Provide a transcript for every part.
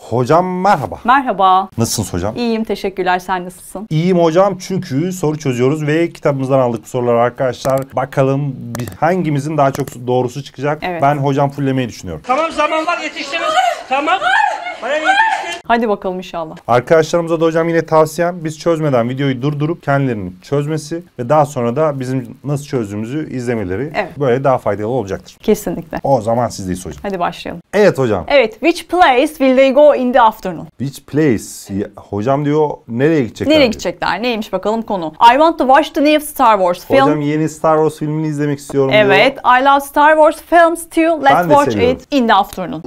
Hocam merhaba. Merhaba. Nasılsınız hocam? İyiyim teşekkürler. Sen nasılsın? İyiyim hocam çünkü soru çözüyoruz ve kitabımızdan aldık bu soruları arkadaşlar. Bakalım hangimizin daha çok doğrusu çıkacak. Evet. Ben hocam fullemeyi düşünüyorum. Tamam zaman var yetiştiniz. tamam. Bana Hadi bakalım inşallah. Arkadaşlarımıza da hocam yine tavsiyem biz çözmeden videoyu durdurup kendilerini çözmesi ve daha sonra da bizim nasıl çözdüğümüzü izlemeleri evet. böyle daha faydalı olacaktır. Kesinlikle. O zaman sizdeyiz hocam. Hadi başlayalım. Evet hocam. Evet. Which place will they go in the afternoon? Which place? Ya, hocam diyor nereye gidecekler? Nereye gidecekler? Diyor. Neymiş bakalım konu. I want to watch the new Star Wars film. Hocam yeni Star Wars filmini izlemek istiyorum evet, diyor. Evet. I love Star Wars films too. Let's watch seviyorum. it in the afternoon.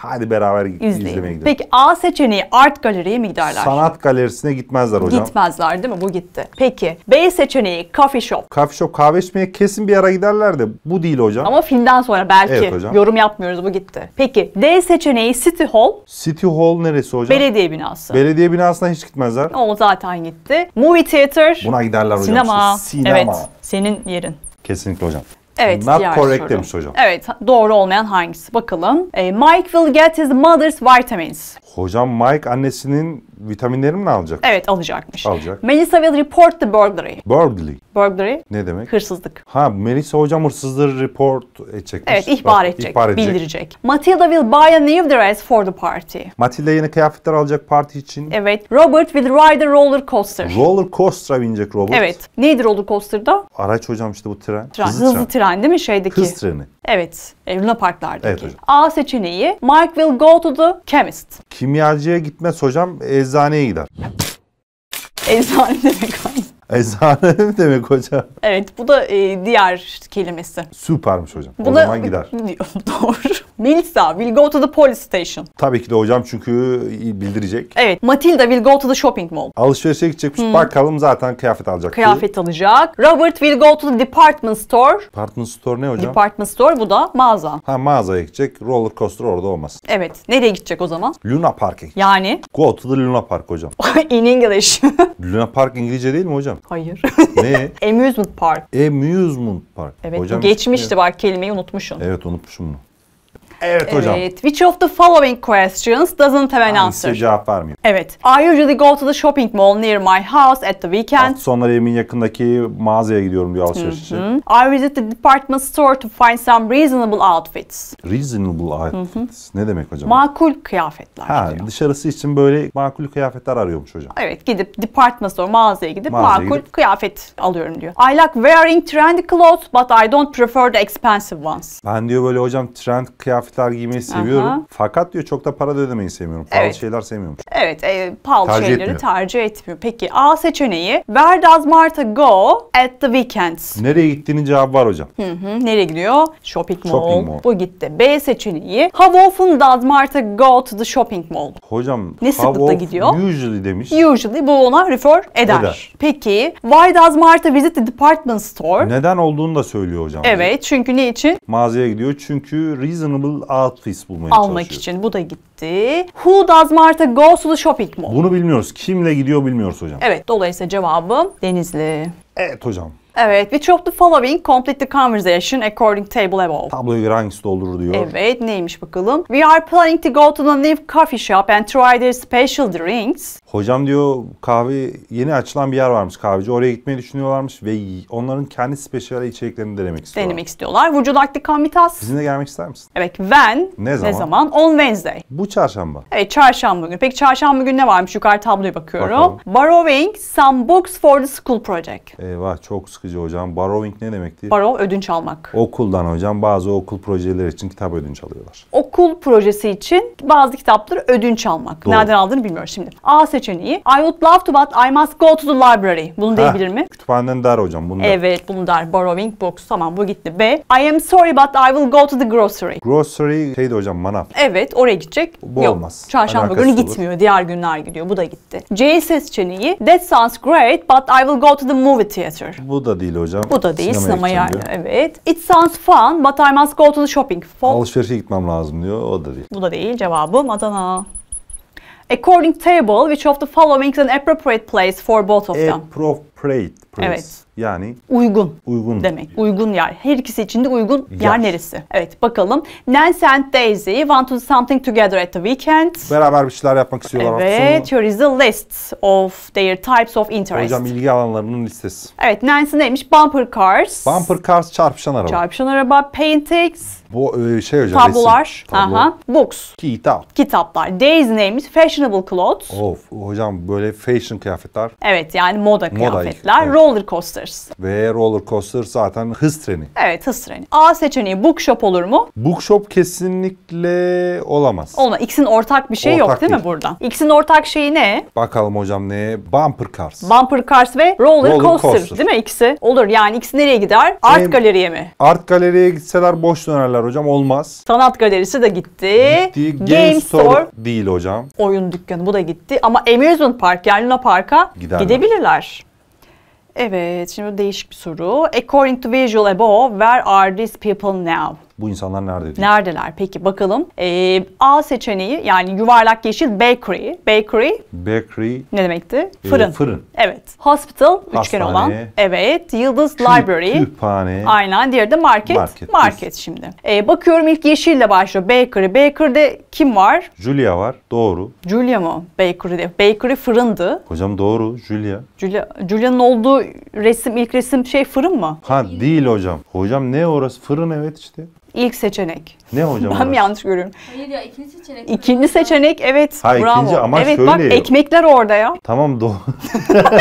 Hadi beraber izleyelim. izlemeye gidelim. Peki A seçeneği art galeriye mi giderler? Sanat galerisine gitmezler hocam. Gitmezler değil mi? Bu gitti. Peki B seçeneği coffee shop. Coffee shop kahve içmeye kesin bir ara giderler de bu değil hocam. Ama filmden sonra belki evet, hocam. yorum yapmıyoruz bu gitti. Peki D seçeneği city hall. City hall neresi hocam? Belediye binası. Belediye binasına hiç gitmezler. O zaten gitti. Movie theater. Buna giderler hocam. Sinema. Sinema. Evet senin yerin. Kesinlikle hocam. Evet, Bunlar correct soru. demiş hocam. Evet, doğru olmayan hangisi? Bakalım. E, Mike will get his mother's vitamins. Hocam Mike annesinin vitaminlerini mi alacak? Evet, alacakmış. Alacak. Melissa will report the burglary. Burglary. Burglary. Ne demek? Hırsızlık. Ha, Melissa hocam hırsızları report edecekmiş. Evet, ihbar, Bak, edecek, ihbar edecek, Matilda will buy a new dress for the party. Matilda yeni kıyafetler alacak parti için. Evet. Robert will ride a roller coaster. Roller coaster binecek Robert. Evet. Neydi roller coaster'da? Araç hocam işte bu tren. tren. Hızlı, hızlı tren. tren tren değil mi şeydeki? Hız treni. Evet. Luna Parklardaki. Evet hocam. A seçeneği. Mike will go to the chemist. Kimyacıya gitmez hocam. Eczaneye gider. Eczane demek aynı. Eczane demek hocam? Evet bu da e, diğer kelimesi. Süpermiş hocam. Buna... O zaman gider. Doğru. Melissa will go to the police station. Tabii ki de hocam çünkü bildirecek. Evet. Matilda will go to the shopping mall. Alışverişe gidecekmiş. Hmm. Bakalım zaten kıyafet alacak. Kıyafet alacak. Robert will go to the department store. Department store ne hocam? Department store bu da mağaza. Ha mağazaya gidecek. Roller coaster orada olmaz. Evet. Nereye gidecek o zaman? Luna Park'a Yani? Go to the Luna Park hocam. In English. Luna Park İngilizce değil mi hocam? Hayır. Ne? Amusement Park. Amusement Park. Evet Hocam geçmişti işte- bak kelimeyi unutmuşsun. Evet unutmuşum bunu. Evet, hocam. Evet. Which of the following questions doesn't have an Hangisi answer? cevap vermiyor. Evet. I usually go to the shopping mall near my house at the weekend. Hafta sonları evimin yakındaki mağazaya gidiyorum diyor alışveriş için. I visit the department store to find some reasonable outfits. Reasonable outfits. Hı hı. Ne demek hocam? Makul kıyafetler ha, diyor. Dışarısı için böyle makul kıyafetler arıyormuş hocam. Evet gidip department store mağazaya gidip mağazaya makul gidip... kıyafet alıyorum diyor. I like wearing trendy clothes but I don't prefer the expensive ones. Ben diyor böyle hocam trend kıyafet kıyafetler giymeyi seviyorum. Aha. Fakat diyor çok da para da ödemeyi sevmiyorum. Pahalı evet. şeyler sevmiyorum. Evet e, pahalı tercih şeyleri etmiyor. tercih etmiyor. Peki A seçeneği Where does Marta go at the weekends? Nereye gittiğinin cevabı var hocam. Hı hı. Nereye gidiyor? Shopping mall. Shopping mall. Bu gitti. B seçeneği How often does Marta go to the shopping mall? Hocam ne sıklıkla gidiyor? Usually demiş. Usually bu ona refer eder. eder. Peki why does Marta visit the department store? Neden olduğunu da söylüyor hocam. Evet çünkü ne için? Mağazaya gidiyor çünkü reasonable outfits bulmaya Almak çalışıyoruz. Almak için bu da gitti. Who does Marta go to the shopping mall? Bunu bilmiyoruz. Kimle gidiyor bilmiyoruz hocam. Evet dolayısıyla cevabım Denizli. Evet hocam. Evet, we chop the following, complete the conversation according table above. Tabloyu göre hangisi doldurur diyor. Evet, neymiş bakalım. We are planning to go to the new coffee shop and try their special drinks. Hocam diyor kahve yeni açılan bir yer varmış kahveci. Oraya gitmeyi düşünüyorlarmış ve onların kendi spesyal içeriklerini denemek istiyorlar. Denemek istiyorlar. Would you like to come with us? Bizimle gelmek ister misin? Evet, when? Ne zaman? Ne zaman? On Wednesday. Bu çarşamba. Evet, çarşamba günü. Peki çarşamba günü ne varmış? Yukarı tabloya bakıyorum. Bakalım. Borrowing some books for the school project. Eyvah, çok sıkıcı sıkıcı hocam. Borrowing ne demekti? Borrow ödünç almak. Okuldan hocam bazı okul projeleri için kitap ödünç alıyorlar. Okul projesi için bazı kitapları ödünç almak. Doğru. Nereden aldığını bilmiyorum şimdi. A seçeneği. I would love to but I must go to the library. Bunu diyebilir mi? Kütüphaneden der hocam bunu der. Evet bunu der. Borrowing books. Tamam bu gitti. B. I am sorry but I will go to the grocery. Grocery şeydi hocam manav. Evet oraya gidecek. Bu Yok, olmaz. Çarşamba günü gitmiyor. Olur. Diğer günler gidiyor. Bu da gitti. C seçeneği. That sounds great but I will go to the movie theater. Bu da değil hocam. Bu da değil sinemaya, sinemaya yani diyor. evet. It sounds fun but I must go to the shopping. For... Alışverişe gitmem lazım diyor o da değil. Bu da değil cevabım Adana. According table which of the following is an appropriate place for both of them? Appropriate appropriate place. Evet. Yani uygun. Uygun demek. Uygun yer. Her ikisi için de uygun yer, yer neresi? Evet bakalım. Nancy and Daisy want to do something together at the weekend. Beraber bir şeyler yapmak istiyorlar Evet. Here is the list of their types of interest. Hocam ilgi alanlarının listesi. Evet Nancy neymiş? Bumper cars. Bumper cars çarpışan araba. Çarpışan araba. Paintings. Bu e, şey hocam. Tablolar. Resim, tablo. Aha. Books. Kitap. Kitaplar. Daisy neymiş? Fashionable clothes. Of hocam böyle fashion kıyafetler. Evet yani moda kıyafetler. Moda aletler. Evet. Roller coasters. Ve roller coaster zaten hız treni. Evet hız treni. A seçeneği bookshop olur mu? Bookshop kesinlikle olamaz. Olma. X'in ortak bir şey ortak yok değil, değil mi burada? X'in ortak şeyi ne? Bakalım hocam ne? Bumper cars. Bumper cars ve roller, roller coaster, coaster değil mi ikisi? Olur yani ikisi nereye gider? Art Hem, şey, galeriye mi? Art galeriye gitseler boş dönerler hocam olmaz. Sanat galerisi de gitti. Gitti. Game, Game Store, Store değil hocam. Oyun dükkanı bu da gitti ama amusement park yani Luna Park'a gidebilirler. Evet, şimdi değişik bir soru. According to Visual Above, where are these people now? Bu insanlar nerede? Diyor. Neredeler? Peki bakalım. Ee, A seçeneği yani yuvarlak yeşil bakery. Bakery. Bakery. Ne demekti? E, fırın. E, fırın. Evet. Hospital. Hastane. Üçgen olan. Evet. Yıldız Kü Library. Kütüphane. Aynen. Diğeri de market. Market. Market şimdi. Ee, bakıyorum ilk yeşille başlıyor. Bakery. bakery'de kim var? Julia var. Doğru. Julia mı? Bakery'de. Bakery fırındı. Hocam doğru. Julia. Julia Julia'nın olduğu resim ilk resim şey fırın mı? Ha değil hocam. Hocam ne orası? Fırın evet işte. İlk seçenek. Ne hocam? ben mi yanlış görüyorum? Hayır ya ikinci seçenek. İkinci seçenek evet. Hayır bravo. ikinci ama Evet bak ekmekler orada ya. Tamam doğru.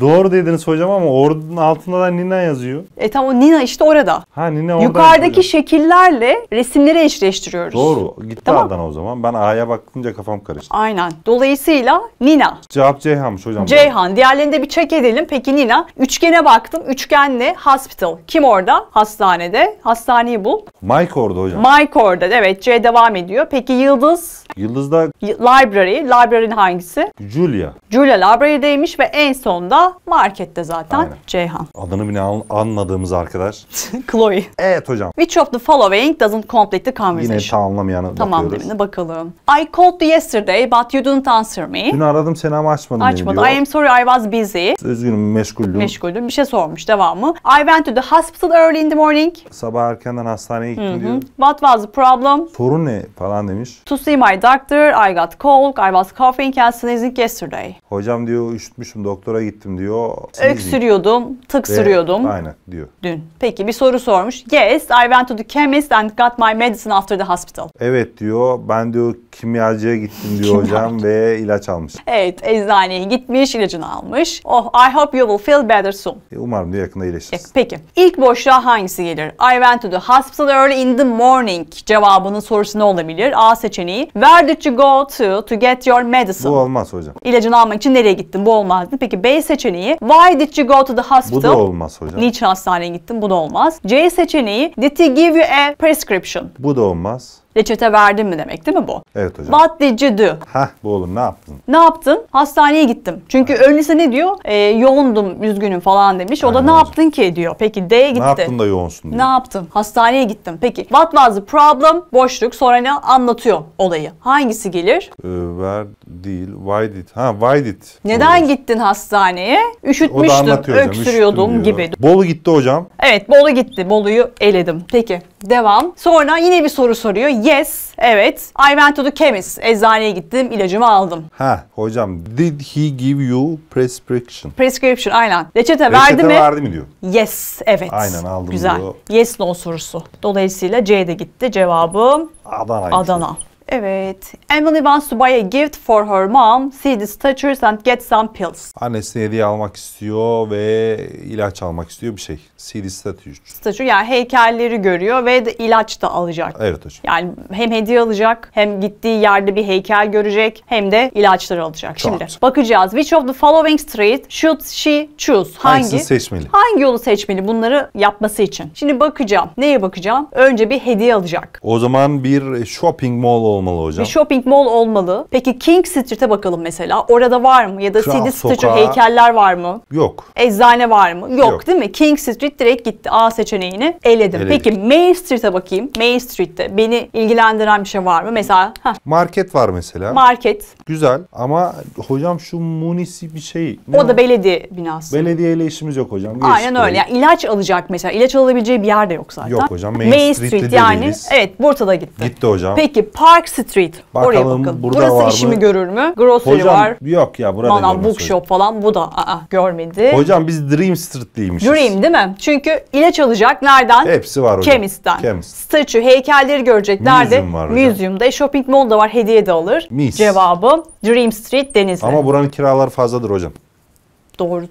Doğru dediniz hocam ama ordunun altında da Nina yazıyor. E tam Nina işte orada. Ha Nina orada. Yukarıdaki hocam. şekillerle resimleri eşleştiriyoruz. Doğru. Gitti tamam. Adana o zaman. Ben A'ya bakınca kafam karıştı. Aynen. Dolayısıyla Nina. Cevap Ceyhan'mış hocam. Ceyhan. Ben. Diğerlerini de bir çek edelim. Peki Nina. Üçgene baktım. Üçgen ne? Hospital. Kim orada? Hastanede. Hastaneyi bul. Mike orada hocam. Mike orada. Evet. C devam ediyor. Peki Yıldız? Yıldız'da Library. Library'nin hangisi? Julia. Julia Library'deymiş ve en sonda markette zaten Aynen. Ceyhan. Adını bile an- anmadığımız arkadaş. Chloe. Evet hocam. Which of the following doesn't complete the conversation? Yine tam anlamayanı. tamam bakıyoruz. Tamam bakalım. I called you yesterday but you didn't answer me. Dün aradım seni ama açmadın Açmadı. I am sorry I was busy. Üzgünüm meşguldüm. Meşguldüm. Bir şey sormuş devamı. I went to the hospital early in the morning. Sabah erkenden hastaneye gittim Hı-hı. diyor. What was the problem? Sorun ne falan demiş. To see my doctor, I got cold, I was coughing and sneezing yesterday. Hocam diyor üşütmüşüm doktora gittim diyor. Sneezing. Öksürüyordum, tıksırıyordum. E, aynen diyor. Dün. Peki bir soru sormuş. Yes, I went to the chemist and got my medicine after the hospital. Evet diyor. Ben diyor kimyacıya gittim diyor hocam ve ilaç almış. Evet, eczaneye gitmiş, ilacını almış. Oh, I hope you will feel better soon. E, umarım diyor yakında iyileşirsin. Peki. ilk boşluğa hangisi gelir? I went to the hospital early in the morning cevabının sorusu ne olabilir? A seçeneği. Where Where did you go to to get your medicine? Bu olmaz hocam. İlacını almak için nereye gittin? Bu olmazdı. Peki B seçeneği Why did you go to the hospital? Bu da olmaz hocam. Niçin hastaneye gittin? Bu da olmaz. C seçeneği Did he give you a prescription? Bu da olmaz. Reçete verdin mi demek değil mi bu? Evet hocam. What did you do? Hah bu oğlum ne yaptın? Ne yaptın? Hastaneye gittim. Çünkü ha. önlüse ne diyor? E, yoğundum üzgünüm falan demiş. O Aynen da ne hocam. yaptın ki diyor. Peki D'ye gitti. Ne yaptın da yoğunsun diyor. Ne yaptım? Hastaneye gittim. Peki what was the problem? Boşluk. Sonra ne anlatıyor olayı. Hangisi gelir? Ver ee, değil. Why did? Ha why did? Neden Olur. gittin hastaneye? Üşütmüştüm. Öksürüyordum gibi. Bolu gitti hocam. Evet Bolu gitti. Bolu'yu eledim. Peki devam. Sonra yine bir soru soruyor Yes, evet. I went to the chemist. Eczaneye gittim, ilacımı aldım. Ha hocam did he give you prescription? Prescription aynen. Reçete, verdi Reçete mi? verdi mi diyor. Yes, evet. Aynen aldım Güzel. diyor. Yes no sorusu. Dolayısıyla C de gitti. Cevabım. Adana. Adana. Evet. Emily wants to buy a gift for her mom. See the statues and get some pills. Annesine hediye almak istiyor ve ilaç almak istiyor bir şey. See the statues. Statue yani heykelleri görüyor ve de ilaç da alacak. Evet hocam. Yani hem hediye alacak hem gittiği yerde bir heykel görecek hem de ilaçları alacak. Çok Şimdi bakacağız. Which of the following street should she choose? Hangi? Hangisini seçmeli? Hangi yolu seçmeli bunları yapması için? Şimdi bakacağım. Neye bakacağım? Önce bir hediye alacak. O zaman bir shopping mall olmalı hocam. Bir shopping mall olmalı. Peki King Street'e bakalım mesela. Orada var mı? Ya da Kral CD Stitcher heykeller var mı? Yok. Eczane var mı? Yok, Yok. değil mi? King Street direkt gitti. A seçeneğini eledim. Eledik. Peki Main Street'e bakayım. Main Street'te beni ilgilendiren bir şey var mı? Mesela heh. Market var mesela. Market. Güzel ama hocam şu munisi bir şey. o, da belediye binası. Belediyeyle işimiz yok hocam. Geçti Aynen şey öyle. Yani ilaç alacak mesela. İlaç alabileceği bir yer de yok zaten. Yok hocam. Main, Main Street, Street yani. Değiliz. Evet da gitti. Gitti hocam. Peki Park Park Street. Bakalım, Oraya bakalım. Burada Burası işimi mı? görür mü? Grocery Hocam, var. Yok ya burada Bana bookshop falan bu da aa, görmedi. Hocam biz Dream Street değilmişiz. Dream değil mi? Çünkü ilaç alacak nereden? Hepsi var hocam. Chemist'ten. Chemist. Statue, heykelleri görecek. Museum Nerede? var hocam. Museum'da. E, shopping mall da var. Hediye de alır. Mis. Cevabı Dream Street Denizli. Ama buranın kiraları fazladır hocam. Doğru.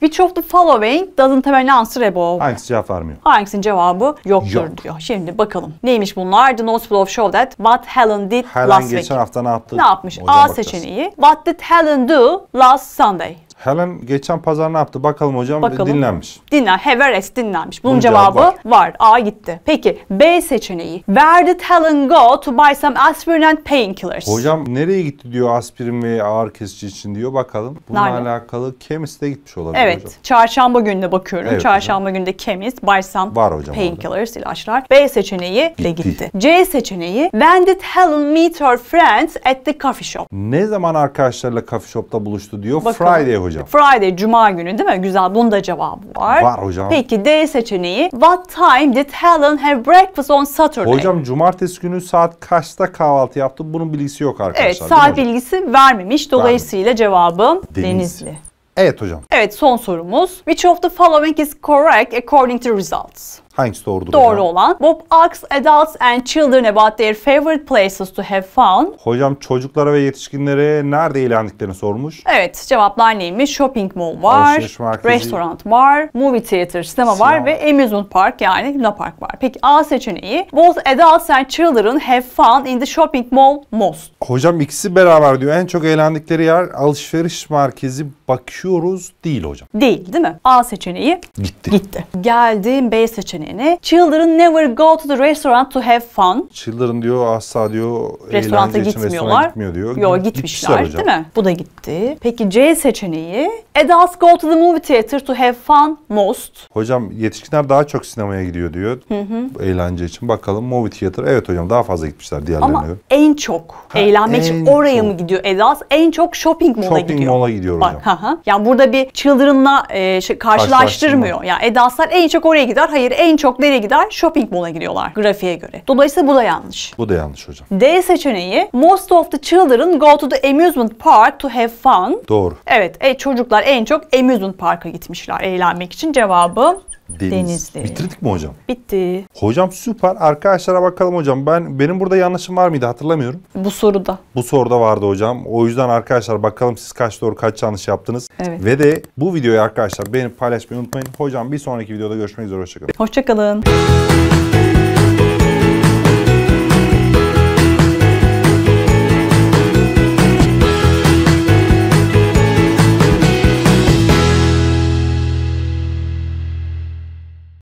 Which of the following doesn't have an answer above? Hangisi cevap vermiyor? Hangisinin cevabı yoktur Yok. diyor. Şimdi bakalım. Neymiş bunlar? The notes below show that what Helen did Helen last geçen week. hafta ne yaptı? Ne yapmış? Hocam A bakacağız. seçeneği. What did Helen do last Sunday? Helen geçen pazar ne yaptı? Bakalım hocam Bakalım. dinlenmiş. Dinlen. heveres dinlenmiş. Bunun, Bunun cevabı var. var. A gitti. Peki B seçeneği. Where did Helen go to buy some aspirin and painkillers? Hocam nereye gitti diyor aspirin ve ağır kesici için diyor. Bakalım. Bununla Nerede? alakalı chemist'e gitmiş olabilir evet, hocam. Evet. Çarşamba gününe bakıyorum. Evet, Çarşamba hocam. günde chemist buy some painkillers ilaçlar. B seçeneği gitti. de gitti. C seçeneği. When did Helen meet her friends at the coffee shop? Ne zaman arkadaşlarla coffee shop'ta buluştu diyor. Bakalım. Friday hocam. Friday, cuma günü değil mi? Güzel, bunun da cevabı var. Var hocam. Peki D seçeneği. What time did Helen have breakfast on Saturday? Hocam cumartesi günü saat kaçta kahvaltı yaptı? Bunun bilgisi yok arkadaşlar. Evet, saat bilgisi vermemiş. Dolayısıyla Vermem. cevabım Denizli. Denizli. Evet hocam. Evet son sorumuz. Which of the following is correct according to results? Hangisi doğrudur Doğru hocam? olan. Bob asks adults and children about their favorite places to have fun. Hocam çocuklara ve yetişkinlere nerede eğlendiklerini sormuş. Evet cevaplar neymiş? Shopping mall var, Alışveriş merkezi. restoran var, movie theater, sinema var ve amusement park yani Luna Park var. Peki A seçeneği. Both adults and children have fun in the shopping mall most. Hocam ikisi beraber diyor. En çok eğlendikleri yer alışveriş merkezi bakıyoruz değil hocam. Değil değil mi? A seçeneği Gitti. gitti. Geldim B seçeneği metnini. Children never go to the restaurant to have fun. Children diyor asla diyor restoranta gitmiyorlar. gitmiyor diyor. Yok gitmişler değil mi? Bu da gitti. Peki C seçeneği adults go to the movie theater to have fun most. Hocam yetişkinler daha çok sinemaya gidiyor diyor. Hı hı. Eğlence için. Bakalım movie theater. Evet hocam daha fazla gitmişler diğerlerine Ama en çok ha, eğlenmek için oraya çok. mı gidiyor adults? En çok shopping mall'a Shopping gidiyor. mall'a gidiyor hocam. ha, ha. Yani burada bir children'la e, şey, karşılaştırmıyor. Yani adults'lar en çok oraya gider. Hayır en en çok nereye gider? Shopping mall'a giriyorlar grafiğe göre. Dolayısıyla bu da yanlış. Bu da yanlış hocam. D seçeneği most of the children go to the amusement park to have fun. Doğru. Evet e, çocuklar en çok amusement park'a gitmişler eğlenmek için. Cevabı Deniz. Denizli. Bitirdik mi hocam? Bitti. Hocam süper. Arkadaşlara bakalım hocam. Ben benim burada yanlışım var mıydı hatırlamıyorum. Bu soruda. Bu soruda vardı hocam. O yüzden arkadaşlar bakalım siz kaç doğru kaç yanlış yaptınız. Evet. Ve de bu videoyu arkadaşlar beğenip paylaşmayı unutmayın. Hocam bir sonraki videoda görüşmek üzere. Hoşçakalın. Hoşçakalın.